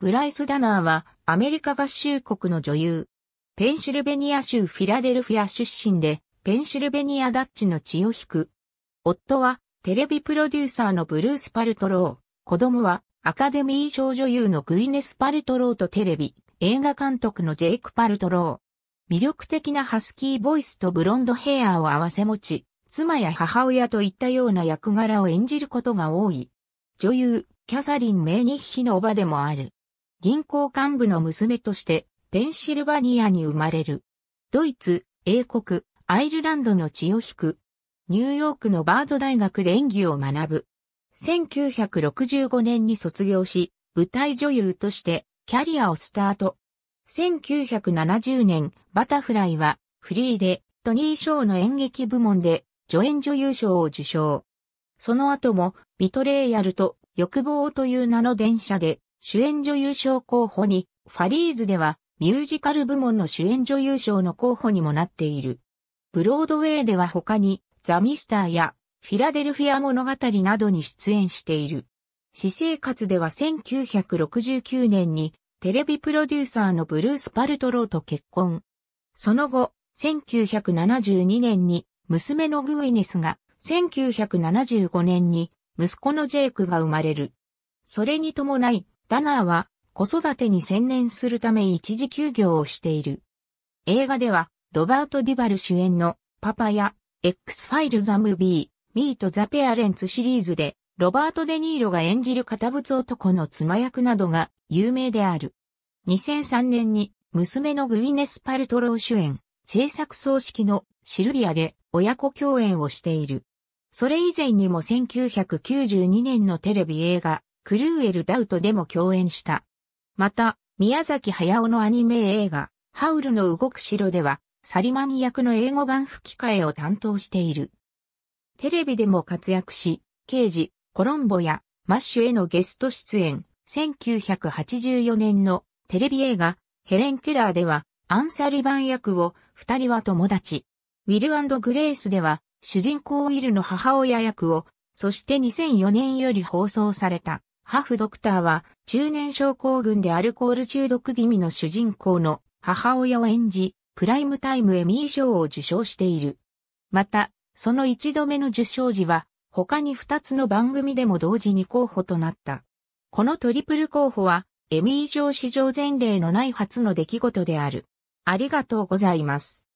ブライス・ダナーはアメリカ合衆国の女優。ペンシルベニア州フィラデルフィア出身で、ペンシルベニアダッチの血を引く。夫はテレビプロデューサーのブルース・パルトロー。子供はアカデミー賞女優のグイネス・パルトローとテレビ、映画監督のジェイク・パルトロー。魅力的なハスキーボイスとブロンドヘアを合わせ持ち、妻や母親といったような役柄を演じることが多い。女優、キャサリン・メーニッヒのおばでもある。銀行幹部の娘としてペンシルバニアに生まれる。ドイツ、英国、アイルランドの血を引く。ニューヨークのバード大学で演技を学ぶ。1965年に卒業し、舞台女優としてキャリアをスタート。1970年、バタフライはフリーでトニー賞の演劇部門で助演女優賞を受賞。その後もビトレーヤルと欲望という名の電車で主演女優賞候補に、ファリーズではミュージカル部門の主演女優賞の候補にもなっている。ブロードウェイでは他に、ザ・ミスターやフィラデルフィア物語などに出演している。私生活では1969年にテレビプロデューサーのブルース・パルトローと結婚。その後、1972年に娘のグウィネスが、1975年に息子のジェイクが生まれる。それに伴い、ダナーは子育てに専念するため一時休業をしている。映画では、ロバート・ディバル主演のパパや X ファイル・ザ・ムービー、ミート・ザ・ペアレンツシリーズで、ロバート・デ・ニーロが演じる堅物男の妻役などが有名である。2003年に娘のグウィネス・パルトロー主演、制作葬式のシルビアで親子共演をしている。それ以前にも1992年のテレビ映画、クルーエル・ダウトでも共演した。また、宮崎駿のアニメ映画、ハウルの動く城では、サリマン役の英語版吹き替えを担当している。テレビでも活躍し、刑事、コロンボやマッシュへのゲスト出演、1984年のテレビ映画、ヘレン・ケラーでは、アンサリバン役を、二人は友達。ウィルグレースでは、主人公ウィルの母親役を、そして2004年より放送された。ハフドクターは中年症候群でアルコール中毒気味の主人公の母親を演じ、プライムタイムエミー賞を受賞している。また、その一度目の受賞時は、他に二つの番組でも同時に候補となった。このトリプル候補は、エミー賞史上前例のない初の出来事である。ありがとうございます。